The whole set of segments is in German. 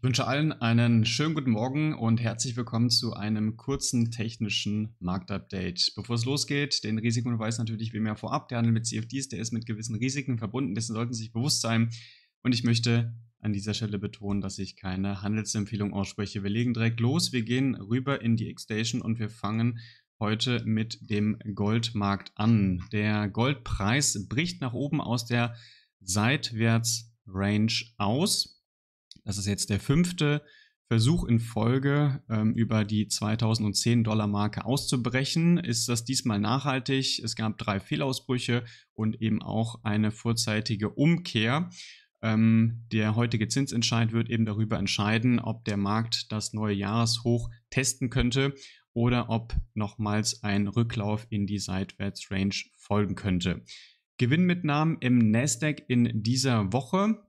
Ich wünsche allen einen schönen guten Morgen und herzlich willkommen zu einem kurzen technischen Marktupdate. Bevor es losgeht, den weiß natürlich wie mehr vorab. Der Handel mit CFDs, der ist mit gewissen Risiken verbunden, dessen sollten Sie sich bewusst sein. Und ich möchte an dieser Stelle betonen, dass ich keine Handelsempfehlung ausspreche. Wir legen direkt los. Wir gehen rüber in die X-Station und wir fangen heute mit dem Goldmarkt an. Der Goldpreis bricht nach oben aus der Seitwärts-Range aus. Das ist jetzt der fünfte Versuch in Folge, ähm, über die 2010 Dollar Marke auszubrechen. Ist das diesmal nachhaltig? Es gab drei Fehlausbrüche und eben auch eine vorzeitige Umkehr. Ähm, der heutige Zinsentscheid wird eben darüber entscheiden, ob der Markt das neue Jahreshoch testen könnte oder ob nochmals ein Rücklauf in die Seitwärtsrange folgen könnte. Gewinnmitnahmen im Nasdaq in dieser Woche.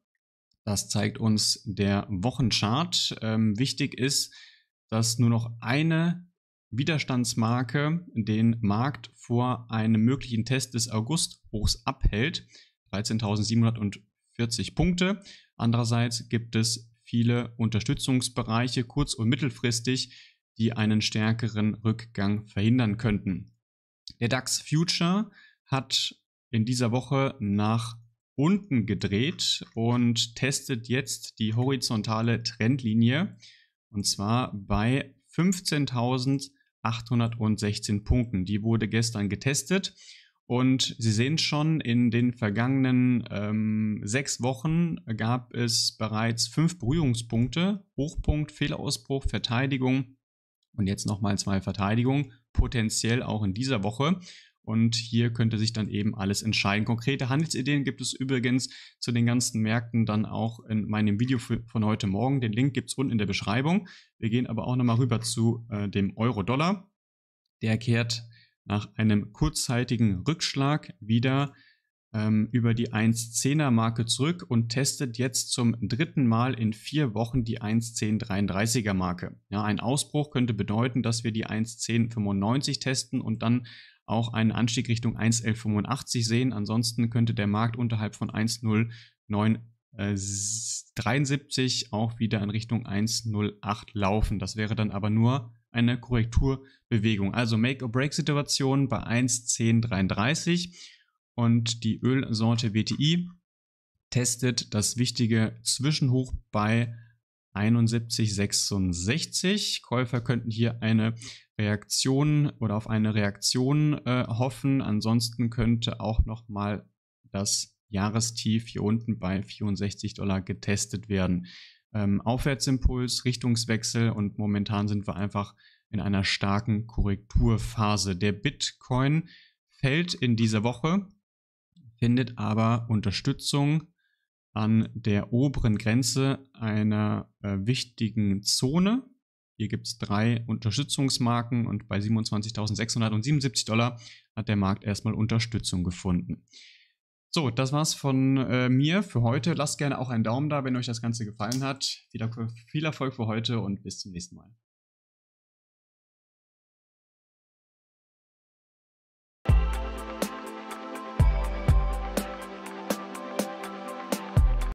Das zeigt uns der Wochenchart. Ähm, wichtig ist, dass nur noch eine Widerstandsmarke den Markt vor einem möglichen Test des Augusthochs abhält. 13.740 Punkte. Andererseits gibt es viele Unterstützungsbereiche kurz- und mittelfristig, die einen stärkeren Rückgang verhindern könnten. Der DAX Future hat in dieser Woche nach unten gedreht und testet jetzt die horizontale Trendlinie und zwar bei 15.816 Punkten. Die wurde gestern getestet und Sie sehen schon, in den vergangenen ähm, sechs Wochen gab es bereits fünf Berührungspunkte, Hochpunkt, Fehlausbruch, Verteidigung und jetzt nochmal zwei Verteidigungen, potenziell auch in dieser Woche. Und hier könnte sich dann eben alles entscheiden. Konkrete Handelsideen gibt es übrigens zu den ganzen Märkten dann auch in meinem Video von heute Morgen. Den Link gibt es unten in der Beschreibung. Wir gehen aber auch nochmal rüber zu äh, dem Euro-Dollar. Der kehrt nach einem kurzzeitigen Rückschlag wieder ähm, über die 1,10er-Marke zurück und testet jetzt zum dritten Mal in vier Wochen die 1,1033er-Marke. Ja, ein Ausbruch könnte bedeuten, dass wir die 1,1095 testen und dann auch einen Anstieg Richtung 1,1185 sehen. Ansonsten könnte der Markt unterhalb von 1,0973 äh, auch wieder in Richtung 1,08 laufen. Das wäre dann aber nur eine Korrekturbewegung. Also Make-or-Break-Situation bei 1,1033 und die Ölsorte WTI testet das wichtige Zwischenhoch bei 1,1033. 7166. Käufer könnten hier eine Reaktion oder auf eine Reaktion äh, hoffen. Ansonsten könnte auch nochmal das Jahrestief hier unten bei 64 Dollar getestet werden. Ähm, Aufwärtsimpuls, Richtungswechsel und momentan sind wir einfach in einer starken Korrekturphase. Der Bitcoin fällt in dieser Woche, findet aber Unterstützung an der oberen Grenze einer äh, wichtigen Zone. Hier gibt es drei Unterstützungsmarken und bei 27.677 Dollar hat der Markt erstmal Unterstützung gefunden. So, das war's von äh, mir für heute. Lasst gerne auch einen Daumen da, wenn euch das Ganze gefallen hat. Viel, viel Erfolg für heute und bis zum nächsten Mal.